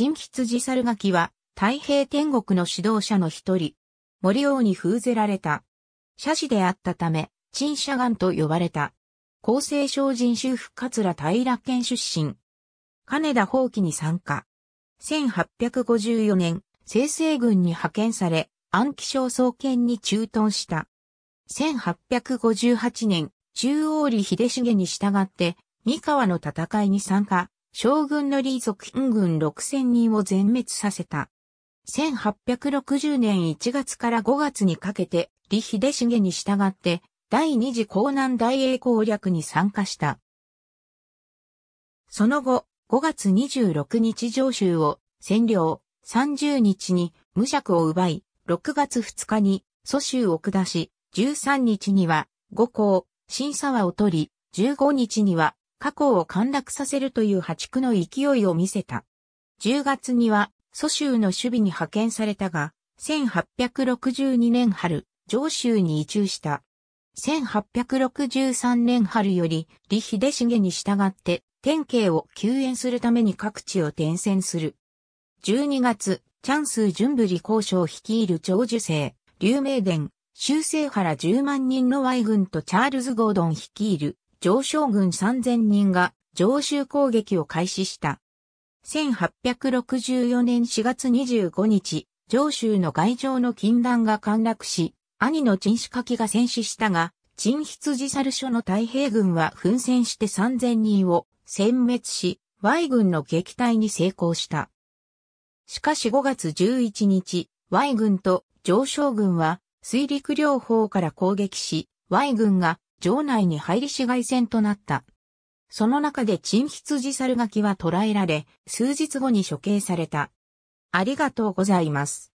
陳羊猿垣は、太平天国の指導者の一人、森王に封ぜられた。社士であったため、陳社願と呼ばれた。厚生省人修復桂平県出身。金田法規に参加。1854年、清征軍に派遣され、安徽省総研に駐屯した。1858年、中央理秀重に従って、三河の戦いに参加。将軍の李族院軍6000人を全滅させた。1860年1月から5月にかけて、李秀重に従って、第二次江南大英攻略に参加した。その後、5月26日上州を占領、30日に無尺を奪い、6月2日に蘇州を下し、13日には五甲、新沢を取り、15日には過去を陥落させるという破竹の勢いを見せた。10月には、蘇州の守備に派遣されたが、1862年春、上州に移住した。1863年春より、李秀重に従って、天慶を救援するために各地を転戦する。12月、チャンス準部理交渉率いる長寿生、劉明伝、修正原10万人の Y 軍とチャールズ・ゴードン率いる上将軍3000人が上州攻撃を開始した。1864年4月25日、上州の外城の禁断が陥落し、兄の陳氏柿が戦死したが、陳羊猿所の太平軍は奮戦して3000人を殲滅し、Y 軍の撃退に成功した。しかし5月11日、Y 軍と上将軍は水陸両方から攻撃し、Y 軍が城内に入り市外戦となった。その中でチン寺猿垣は捕らえられ、数日後に処刑された。ありがとうございます。